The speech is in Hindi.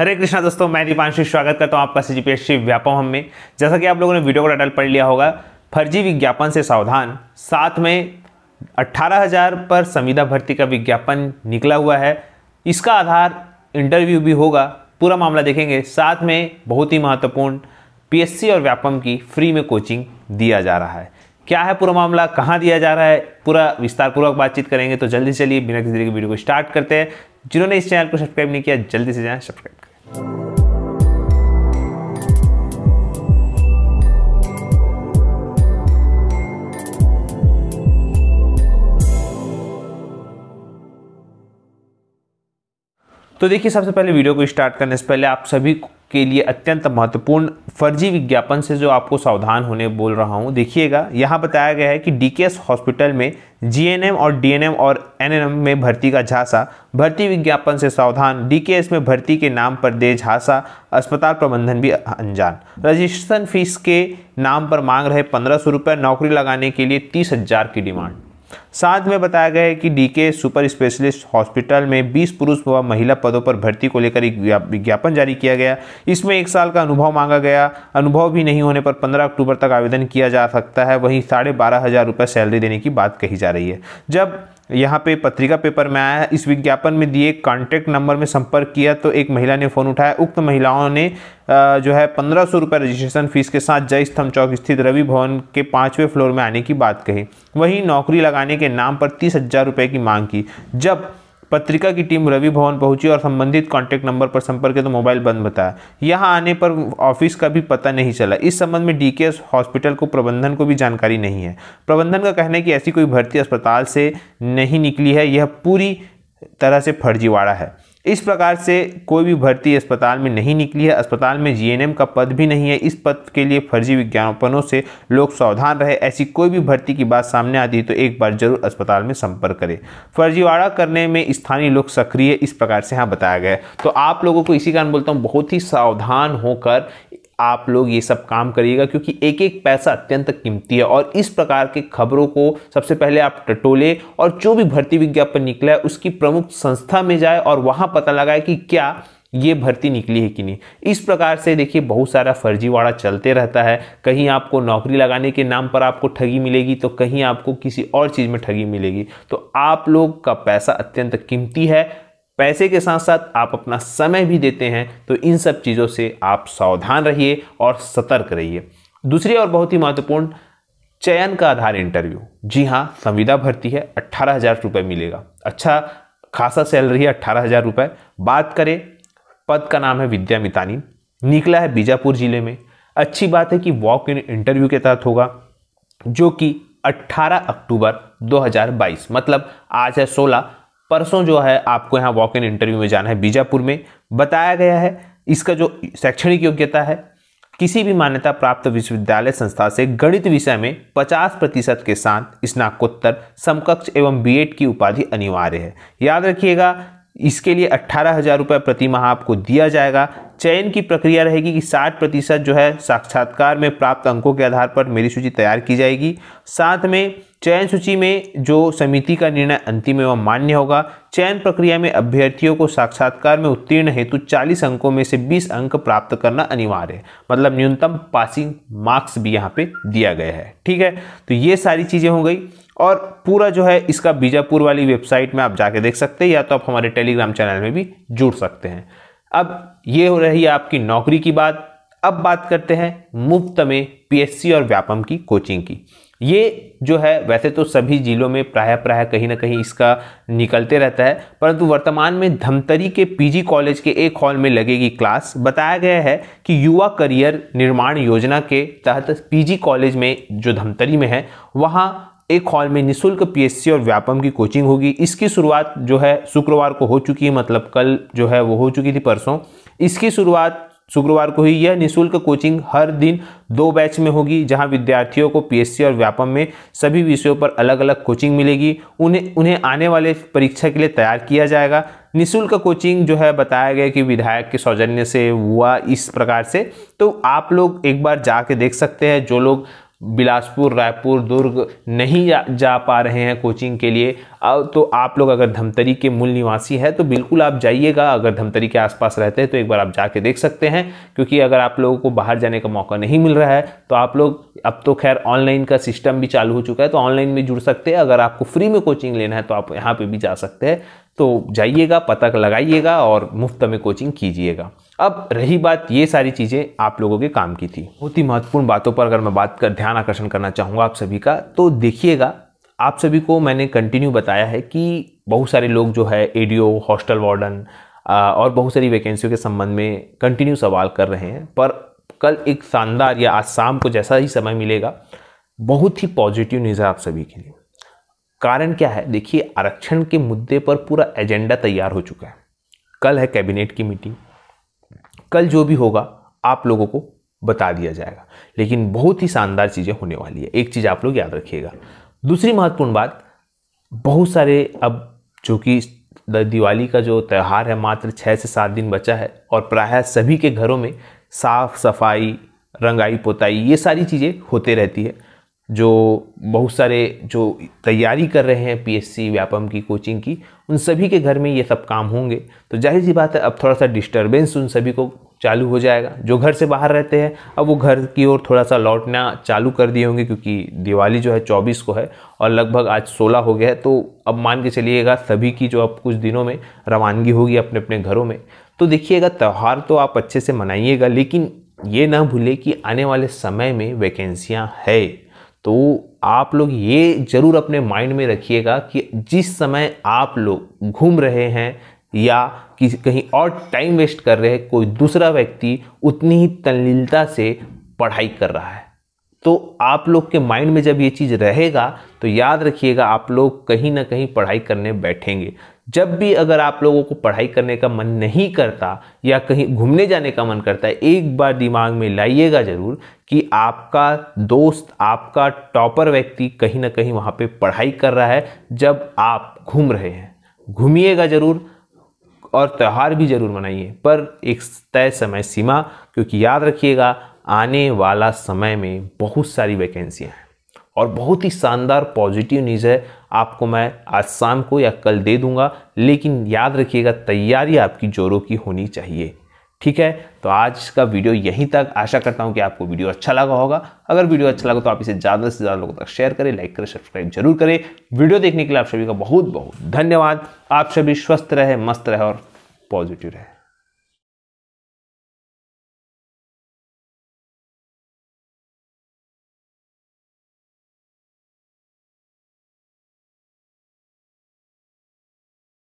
हरे कृष्णा दोस्तों मैं दीपांशु स्वागत करता हूं आपका सी जी पी व्यापम में जैसा कि आप लोगों ने वीडियो को टाइटल पढ़ लिया होगा फर्जी विज्ञापन से सावधान साथ में 18,000 पर संविदा भर्ती का विज्ञापन निकला हुआ है इसका आधार इंटरव्यू भी होगा पूरा मामला देखेंगे साथ में बहुत ही महत्वपूर्ण पीएससी और व्यापम की फ्री में कोचिंग दिया जा रहा है क्या है पूरा मामला कहाँ दिया जा रहा है पूरा विस्तारपूर्वक बातचीत करेंगे तो जल्दी से चलिए बिना किसी तरीके वीडियो को स्टार्ट करते हैं जिन्होंने इस चैनल को सब्सक्राइब नहीं किया जल्दी से जाएँ सब्सक्राइब तो देखिए सबसे पहले वीडियो को स्टार्ट करने से पहले आप सभी के लिए अत्यंत महत्वपूर्ण फर्जी विज्ञापन से जो आपको सावधान होने बोल रहा हूँ देखिएगा यहाँ बताया गया है कि डीकेएस हॉस्पिटल में जीएनएम और डीएनएम और एनएनएम में भर्ती का झांसा भर्ती विज्ञापन से सावधान डीकेएस में भर्ती के नाम पर दे झांसा अस्पताल प्रबंधन भी अनजान रजिस्ट्रेशन फीस के नाम पर मांग रहे पंद्रह सौ रुपये नौकरी लगाने के लिए तीस हजार की डिमांड साथ में बताया गया है कि डीके सुपर स्पेशलिस्ट हॉस्पिटल में 20 पुरुष व महिला पदों पर भर्ती को लेकर एक विज्ञापन जारी किया गया इसमें एक साल का अनुभव मांगा गया अनुभव भी नहीं होने पर 15 अक्टूबर तक आवेदन किया जा सकता है वहीं साढ़े बारह हज़ार रुपये सैलरी देने की बात कही जा रही है जब यहाँ पे पत्रिका पेपर में आया इस विज्ञापन में दिए कॉन्टैक्ट नंबर में संपर्क किया तो एक महिला ने फ़ोन उठाया उक्त महिलाओं ने जो है पंद्रह सौ रुपये रजिस्ट्रेशन फीस के साथ जय स्तंभ चौक स्थित रवि भवन के पाँचवें फ्लोर में आने की बात कही वहीं नौकरी लगाने के नाम पर तीस हज़ार रुपये की मांग की जब पत्रिका की टीम रवि भवन पहुंची और संबंधित कॉन्टैक्ट नंबर पर संपर्क किया तो मोबाइल बंद बताया यहाँ आने पर ऑफिस का भी पता नहीं चला इस संबंध में डी हॉस्पिटल को प्रबंधन को भी जानकारी नहीं है प्रबंधन का कहना है कि ऐसी कोई भर्ती अस्पताल से नहीं निकली है यह पूरी तरह से फर्जीवाड़ा है इस प्रकार से कोई भी भर्ती अस्पताल में नहीं निकली है अस्पताल में जीएनएम का पद भी नहीं है इस पद के लिए फर्जी विज्ञापनों से लोग सावधान रहे ऐसी कोई भी भर्ती की बात सामने आती है तो एक बार जरूर अस्पताल में संपर्क करें फर्जीवाड़ा करने में स्थानीय लोग सक्रिय इस प्रकार से यहाँ बताया गया है तो आप लोगों को इसी कारण बोलता हूँ बहुत ही सावधान होकर आप लोग ये सब काम करिएगा क्योंकि एक एक पैसा अत्यंत कीमती है और इस प्रकार के खबरों को सबसे पहले आप टटोले और जो भी भर्ती विज्ञापन निकला है उसकी प्रमुख संस्था में जाए और वहाँ पता लगाए कि क्या ये भर्ती निकली है कि नहीं इस प्रकार से देखिए बहुत सारा फर्जीवाड़ा चलते रहता है कहीं आपको नौकरी लगाने के नाम पर आपको ठगी मिलेगी तो कहीं आपको किसी और चीज़ में ठगी मिलेगी तो आप लोग का पैसा अत्यंत कीमती है पैसे के साथ साथ आप अपना समय भी देते हैं तो इन सब चीज़ों से आप सावधान रहिए और सतर्क रहिए दूसरी और बहुत ही महत्वपूर्ण चयन का आधार इंटरव्यू जी हाँ संविदा भर्ती है अट्ठारह हज़ार रुपये मिलेगा अच्छा खासा सैलरी है अट्ठारह हज़ार रुपये बात करें पद का नाम है विद्या मितानी निकला है बीजापुर ज़िले में अच्छी बात है कि वॉक इन इंटरव्यू के तहत होगा जो कि 18 अक्टूबर 2022 मतलब आज है परसों जो है आपको यहाँ वॉक इन इंटरव्यू में जाना है बीजापुर में बताया गया है इसका जो शैक्षणिक योग्यता है किसी भी मान्यता प्राप्त विश्वविद्यालय संस्था से गणित विषय में 50 प्रतिशत के साथ स्नाकोत्तर समकक्ष एवं बीएड की उपाधि अनिवार्य है याद रखिएगा इसके लिए अट्ठारह हज़ार रुपये प्रति माह आपको दिया जाएगा चयन की प्रक्रिया रहेगी कि 60 प्रतिशत जो है साक्षात्कार में प्राप्त अंकों के आधार पर मेरी सूची तैयार की जाएगी साथ में चयन सूची में जो समिति का निर्णय अंतिम एवं मान्य होगा चयन प्रक्रिया में अभ्यर्थियों को साक्षात्कार में उत्तीर्ण हेतु 40 अंकों में से 20 अंक प्राप्त करना अनिवार्य है मतलब न्यूनतम पासिंग मार्क्स भी यहाँ पे दिया गया है ठीक है तो ये सारी चीज़ें हो गई और पूरा जो है इसका बीजापुर वाली वेबसाइट में आप जाके देख सकते हैं या तो आप हमारे टेलीग्राम चैनल में भी जुड़ सकते हैं अब ये हो रही है आपकी नौकरी की बात अब बात करते हैं मुफ्त में पीएससी और व्यापम की कोचिंग की ये जो है वैसे तो सभी जिलों में प्राय प्राय कहीं ना कहीं इसका निकलते रहता है परंतु वर्तमान में धमतरी के पीजी कॉलेज के एक हॉल में लगेगी क्लास बताया गया है कि युवा करियर निर्माण योजना के तहत पीजी कॉलेज में जो धमतरी में है वहाँ एक हॉल में निशुल्क पीएससी और व्यापम की कोचिंग होगी इसकी शुरुआत जो है शुक्रवार को हो चुकी है मतलब कल जो है वो हो चुकी थी परसों इसकी शुरुआत शुक्रवार को ही यह निशुल्क कोचिंग हर दिन दो बैच में होगी जहां विद्यार्थियों को पीएससी और व्यापम में सभी विषयों पर अलग अलग कोचिंग मिलेगी उन्हें उन्हें आने वाले परीक्षा के लिए तैयार किया जाएगा निशुल्क कोचिंग जो है बताया गया कि विधायक के सौजन्य से हुआ इस प्रकार से तो आप लोग एक बार जा देख सकते हैं जो लोग बिलासपुर रायपुर दुर्ग नहीं जा, जा पा रहे हैं कोचिंग के लिए तो आप लोग अगर धमतरी के मूल निवासी हैं तो बिल्कुल आप जाइएगा अगर धमतरी के आसपास रहते हैं तो एक बार आप जाके देख सकते हैं क्योंकि अगर आप लोगों को बाहर जाने का मौका नहीं मिल रहा है तो आप लोग अब तो खैर ऑनलाइन का सिस्टम भी चालू हो चुका है तो ऑनलाइन भी जुड़ सकते हैं अगर आपको फ्री में कोचिंग लेना है तो आप यहाँ पर भी जा सकते हैं तो जाइएगा पता लगाइएगा और मुफ्त में कोचिंग कीजिएगा अब रही बात ये सारी चीज़ें आप लोगों के काम की थी बहुत ही महत्वपूर्ण बातों पर अगर मैं बात कर ध्यान आकर्षण करना चाहूँगा आप सभी का तो देखिएगा आप सभी को मैंने कंटिन्यू बताया है कि बहुत सारे लोग जो है ए हॉस्टल वार्डन और बहुत सारी वैकेंसियों के संबंध में कंटिन्यू सवाल कर रहे हैं पर कल एक शानदार या आज शाम को जैसा ही समय मिलेगा बहुत ही पॉजिटिव न्यूज़ है आप सभी के लिए कारण क्या है देखिए आरक्षण के मुद्दे पर पूरा एजेंडा तैयार हो चुका है कल है कैबिनेट की मीटिंग कल जो भी होगा आप लोगों को बता दिया जाएगा लेकिन बहुत ही शानदार चीज़ें होने वाली है एक चीज़ आप लोग याद रखिएगा दूसरी महत्वपूर्ण बात बहुत सारे अब जो कि दिवाली का जो त्यौहार है मात्र छः से सात दिन बचा है और प्रायः सभी के घरों में साफ सफाई रंगाई पोताई ये सारी चीज़ें होते रहती है जो बहुत सारे जो तैयारी कर रहे हैं पीएससी व्यापम की कोचिंग की उन सभी के घर में ये सब काम होंगे तो जाहिर सी बात है अब थोड़ा सा डिस्टर्बेंस उन सभी को चालू हो जाएगा जो घर से बाहर रहते हैं अब वो घर की ओर थोड़ा सा लौटना चालू कर दिए होंगे क्योंकि दिवाली जो है 24 को है और लगभग आज 16 हो गया है तो अब मान के चलिएगा सभी की जो अब कुछ दिनों में रवानगी होगी अपने अपने घरों में तो देखिएगा त्यौहार तो आप अच्छे से मनाइएगा लेकिन ये ना भूलें कि आने वाले समय में वैकेंसियाँ है तो आप लोग ये ज़रूर अपने माइंड में रखिएगा कि जिस समय आप लोग घूम रहे हैं या किसी कहीं और टाइम वेस्ट कर रहे हैं कोई दूसरा व्यक्ति उतनी ही तल्लीलता से पढ़ाई कर रहा है तो आप लोग के माइंड में जब ये चीज़ रहेगा तो याद रखिएगा आप लोग कहीं ना कहीं पढ़ाई करने बैठेंगे जब भी अगर आप लोगों को पढ़ाई करने का मन नहीं करता या कहीं घूमने जाने का मन करता है एक बार दिमाग में लाइएगा ज़रूर कि आपका दोस्त आपका टॉपर व्यक्ति कहीं ना कहीं वहाँ पे पढ़ाई कर रहा है जब आप घूम रहे हैं घूमिएगा ज़रूर और त्यौहार भी ज़रूर मनाइए पर एक तय समय सीमा क्योंकि याद रखिएगा आने वाला समय में बहुत सारी वैकेंसियाँ हैं और बहुत ही शानदार पॉजिटिव न्यूज़ है आपको मैं आज शाम को या कल दे दूंगा लेकिन याद रखिएगा तैयारी आपकी जोरों की होनी चाहिए ठीक है तो आज का वीडियो यहीं तक आशा करता हूँ कि आपको वीडियो अच्छा लगा होगा अगर वीडियो अच्छा लगा तो आप इसे ज़्यादा से ज़्यादा लोगों तक शेयर करें लाइक करें सब्सक्राइब जरूर करें वीडियो देखने के लिए आप सभी का बहुत बहुत धन्यवाद आप सभी स्वस्थ रहे मस्त रहे और पॉजिटिव रहे